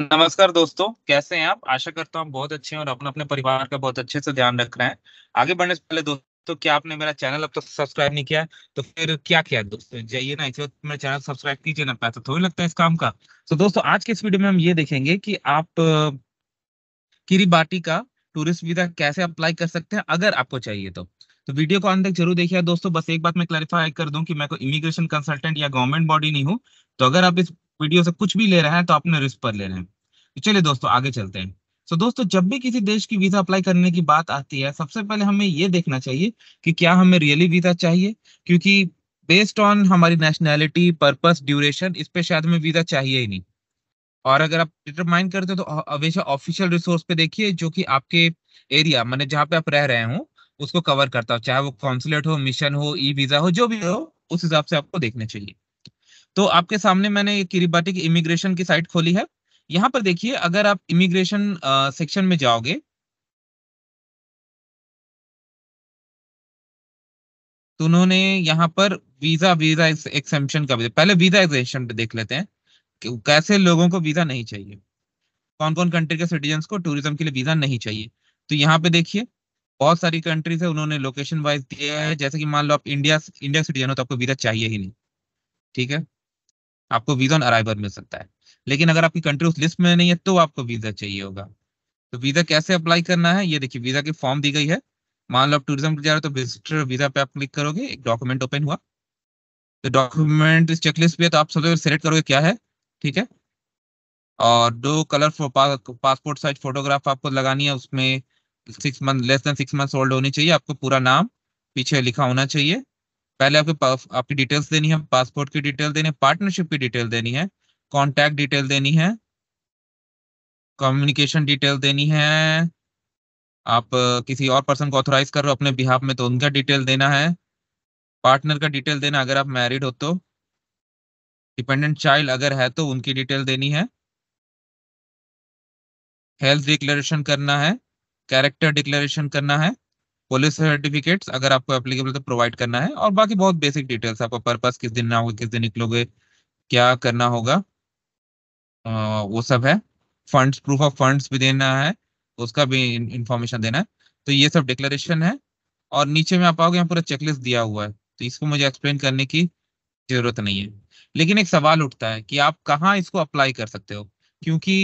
नमस्कार दोस्तों कैसे हैं आप आशा करता हूँ बहुत अच्छे हैं और अपने अपने परिवार का बहुत अच्छे से ध्यान रख रहे हैं आगे बढ़ने से पहले दोस्तों क्या आपने मेरा चैनल अब तक तो सब्सक्राइब नहीं किया तो फिर क्या किया दोस्तों जाइए ना इसे मेरे चैनल सब्सक्राइब कीजिए ना पैसा थोड़ी लगता है इस काम का तो दोस्तों आज के इस वीडियो में हम ये देखेंगे की आप किरीबाटी का टूरिस्ट वीजा कैसे अप्लाई कर सकते हैं अगर आपको चाहिए तो तो वीडियो को अंत तक जरूर देखिए दोस्तों बस एक बात मैं क्लैरिफाई कर दूं कि मैं कोई इमिग्रेशन कंसल्टेंट या गवर्नमेंट बॉडी नहीं हूं तो अगर आप इस वीडियो से कुछ भी ले रहा है तो अपने रिस्क पर ले रहे हैं तो चलिए दोस्तों आगे चलते हैं तो so, दोस्तों जब भी किसी देश की वीजा अप्लाई करने की बात आती है सबसे पहले हमें ये देखना चाहिए कि क्या हमें रियली वीजा चाहिए क्योंकि बेस्ड ऑन हमारी नेशनैलिटी पर्पस ड्यूरेशन इस पे शायद हमें वीजा चाहिए ही नहीं और अगर आप डिटरमाइन करते हो तो हमेशा ऑफिशियल रिसोर्स पे देखिए जो कि आपके एरिया मैंने जहाँ पे आप रह रहे हो उसको कवर करता हो चाहे वो कॉन्सुलेट हो मिशन हो ई वीजा हो जो भी हो उस हिसाब से आपको देखना चाहिए तो आपके सामने मैंने किरीबाटी की इमिग्रेशन की साइट खोली है यहाँ पर देखिए अगर आप इमिग्रेशन सेक्शन में जाओगे तो उन्होंने यहाँ पर वीजा वीजा एक्सेम्पन का भी पहले वीजा एक्सेम्पन पे देख लेते हैं कि कैसे लोगों को वीजा नहीं चाहिए कौन कौन कंट्री के सिटीजन को टूरिज्म के लिए वीजा नहीं चाहिए तो यहाँ पे देखिए बहुत सारी कंट्रीज है उन्होंने लोकेशन वाइज दिया है जैसे कि मान लो आप इंडिया इंडिया सिटीजन हो तो आपको वीजा चाहिए ही नहीं ठीक है आपको वीजा ऑन अराइवल मिल सकता है लेकिन अगर आपकी कंट्री उस लिस्ट में नहीं है तो आपको वीजा चाहिए होगा तो वीजा कैसे अप्लाई करना है ये देखिए वीजा की फॉर्म दी गई है मान लो आप टूरिज्म जा रहे हो तो विजिटर वीजा पे आप क्लिक करोगे एक डॉक्यूमेंट ओपन हुआ तो डॉक्यूमेंट इस चेकलिस्ट पे तो आप सबसे सेलेक्ट करोगे क्या है ठीक है और दो कलर पासपोर्ट साइज फोटोग्राफ आपको लगानी है उसमें six month less than six month old होनी चाहिए आपको पूरा नाम पीछे लिखा होना चाहिए पहले आपके आपकी डिटेल्स देनी है पासपोर्ट की डिटेल देनी है पार्टनरशिप की डिटेल देनी है कॉन्टैक्ट डिटेल देनी है कम्युनिकेशन डिटेल देनी है आप किसी और पर्सन को ऑथोराइज कर रहे हो अपने बिहाफ में तो उनका डिटेल देना है पार्टनर का डिटेल देना अगर आप मैरिड हो तो डिपेंडेंट चाइल्ड अगर है तो उनकी डिटेल देनी है हेल्थ डिक्लेरेशन करना है कैरेक्टर डिक्लेरेशन करना है पुलिस सर्टिफिकेट्स अगर आपको एप्लीकेबल तो प्रोवाइड करना है और बाकी बहुत बेसिक डिटेल्स आपका पर्पस किस दिन ना होगा किस दिन निकलोगे क्या करना होगा आ, वो सब है फंड्स प्रूफ ऑफ फंड्स भी देना है उसका भी इंफॉर्मेशन देना है तो ये सब डिक्लेरेशन है और नीचे में आप आओगे यहाँ पूरा चेकलिस्ट दिया हुआ है तो इसको मुझे एक्सप्लेन करने की जरूरत नहीं है लेकिन एक सवाल उठता है कि आप कहाँ इसको अप्लाई कर सकते हो क्योंकि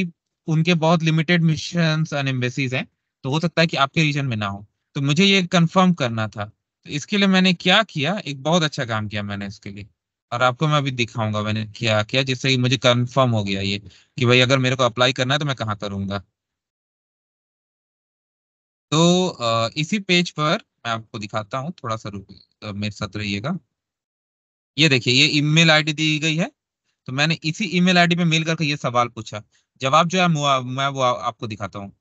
उनके बहुत लिमिटेड मिशन एंड एम्बेसीज हैं तो हो सकता है कि आपके रीजन में ना हो तो मुझे ये कंफर्म करना था तो इसके लिए मैंने क्या किया एक बहुत अच्छा काम किया मैंने इसके लिए और आपको मैं अभी दिखाऊंगा मैंने क्या किया जिससे कि मुझे कंफर्म हो गया ये कि भाई अगर मेरे को अप्लाई करना है तो मैं कहाँ करूंगा तो इसी पेज पर मैं आपको दिखाता हूँ थोड़ा सा रुक मेरे साथ रहिएगा ये देखिए ये ईमेल आईडी दी गई है तो मैंने इसी ईमेल आईडी पे मेल करके ये सवाल पूछा जवाब जो है मैं वो आपको दिखाता हूँ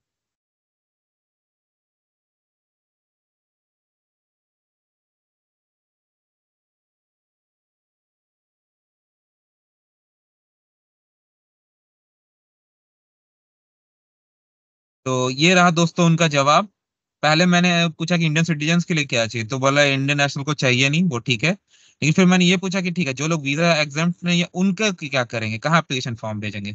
तो ये रहा दोस्तों उनका जवाब पहले मैंने पूछा कि इंडियन सिटीजन के लिए क्या चाहिए तो बोला इंडियन नेशनल को चाहिए नहीं वो ठीक है लेकिन फिर मैंने ये पूछा कि ठीक है जो लोग वीजा एग्जाम उनका क्या करेंगे कहाँ अप्लीकेशन फॉर्म भेजेंगे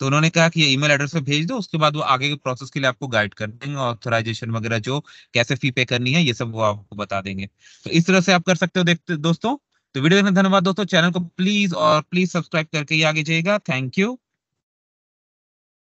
तो उन्होंने कहा कि ये ईमेल एड्रेस पे भेज दो उसके बाद वो आगे के प्रोसेस के लिए आपको गाइड कर देंगे ऑथोराइजेशन वगैरह जो कैसे फी पे करनी है ये सब वो आपको बता देंगे तो इस तरह से आप कर सकते हो देखते दोस्तों तो वीडियो देखने धन्यवाद दोस्तों चैनल को प्लीज और प्लीज सब्सक्राइब करके ही आगे जाइएगा थैंक यू